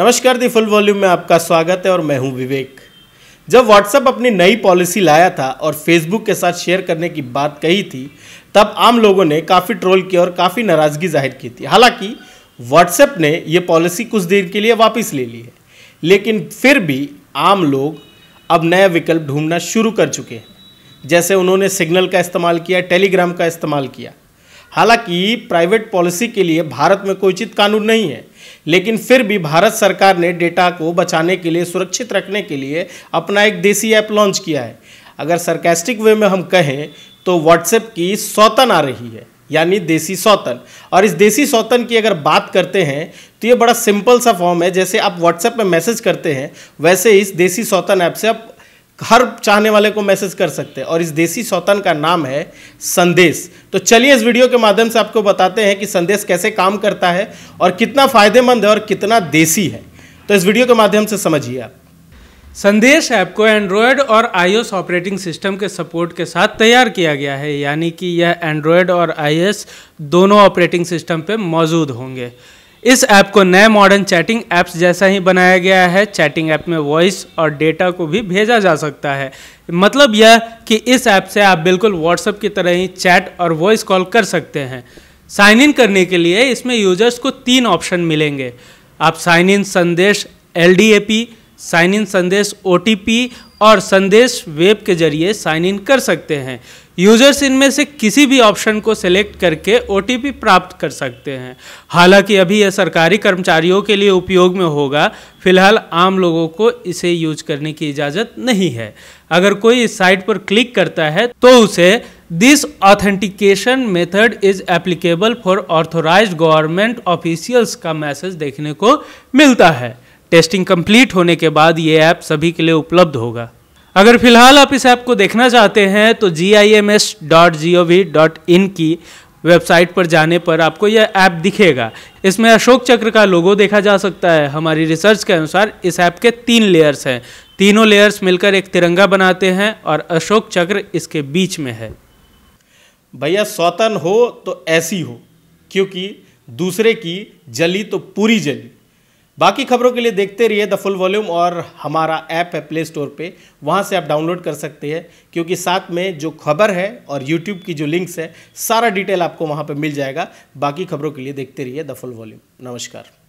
नमस्कार दी full volume में आपका स्वागत है और मैं हूं विवेक जब व्हाट्सएप अपनी नई पॉलिसी लाया था और फेसबुक के साथ शेयर करने की बात कही थी तब आम लोगों ने काफ़ी ट्रोल किया और काफ़ी नाराज़गी जाहिर की थी हालांकि व्हाट्सएप ने ये पॉलिसी कुछ देर के लिए वापस ले ली है लेकिन फिर भी आम लोग अब नया विकल्प ढूंढना शुरू कर चुके हैं जैसे उन्होंने सिग्नल का इस्तेमाल किया टेलीग्राम का इस्तेमाल किया हालांकि प्राइवेट पॉलिसी के लिए भारत में कोई उचित कानून नहीं है लेकिन फिर भी भारत सरकार ने डेटा को बचाने के लिए सुरक्षित रखने के लिए अपना एक देसी ऐप लॉन्च किया है अगर सरकेस्टिक वे में हम कहें तो व्हाट्सएप की सौतन आ रही है यानी देसी सौतन और इस देसी सौतन की अगर बात करते हैं तो ये बड़ा सिंपल सा फॉर्म है जैसे आप व्हाट्सएप में मैसेज करते हैं वैसे इस देसी सौतन ऐप से आप हर चाहने वाले को मैसेज कर सकते हैं और इस देसी सौतन का नाम है संदेश तो चलिए इस वीडियो के माध्यम से आपको बताते हैं कि संदेश कैसे काम करता है और कितना फ़ायदेमंद है और कितना देसी है तो इस वीडियो के माध्यम से समझिए आप संदेश ऐप को एंड्रॉयड और आई ऑपरेटिंग सिस्टम के सपोर्ट के साथ तैयार किया गया है यानी कि यह एंड्रॉयड और आई दोनों ऑपरेटिंग सिस्टम पर मौजूद होंगे इस ऐप को नए मॉडर्न चैटिंग ऐप्स जैसा ही बनाया गया है चैटिंग ऐप में वॉइस और डेटा को भी भेजा जा सकता है मतलब यह कि इस ऐप से आप बिल्कुल व्हाट्सएप की तरह ही चैट और वॉइस कॉल कर सकते हैं साइन इन करने के लिए इसमें यूजर्स को तीन ऑप्शन मिलेंगे आप sign in Sandes L D A P sign in Sandes O और संदेश वेब के जरिए साइन इन कर सकते हैं यूजर्स इनमें से किसी भी ऑप्शन को सिलेक्ट करके ओ प्राप्त कर सकते हैं हालांकि अभी यह सरकारी कर्मचारियों के लिए उपयोग में होगा फिलहाल आम लोगों को इसे यूज करने की इजाज़त नहीं है अगर कोई इस साइट पर क्लिक करता है तो उसे this authentication method is applicable for authorise government officials का मैसेज देखने को मिलता है टेस्टिंग कंप्लीट होने के बाद ये ऐप सभी के लिए उपलब्ध होगा अगर फिलहाल आप इस ऐप को देखना चाहते हैं तो G I M S dot G O V dot in की वेबसाइट पर जाने पर आपको यह ऐप दिखेगा इसमें अशोक चक्र का लोगो देखा जा सकता है हमारी रिसर्च के अनुसार इस ऐप के तीन लेयर्स हैं तीनों लेयर्स मिलकर एक तिरंगा बनाते हैं और अशोक चक्र इसके बीच में है भैया स्वतन हो तो ऐसी हो क्योंकि दूसरे की जली तो पूरी जली बाकी खबरों के लिए देखते रहिए द फुल वॉल्यूम और हमारा ऐप है प्ले स्टोर पे वहाँ से आप डाउनलोड कर सकते हैं क्योंकि साथ में जो खबर है और यूट्यूब की जो लिंक्स है सारा डिटेल आपको वहाँ पर मिल जाएगा बाकी खबरों के लिए देखते रहिए द फुल वॉल्यूम नमस्कार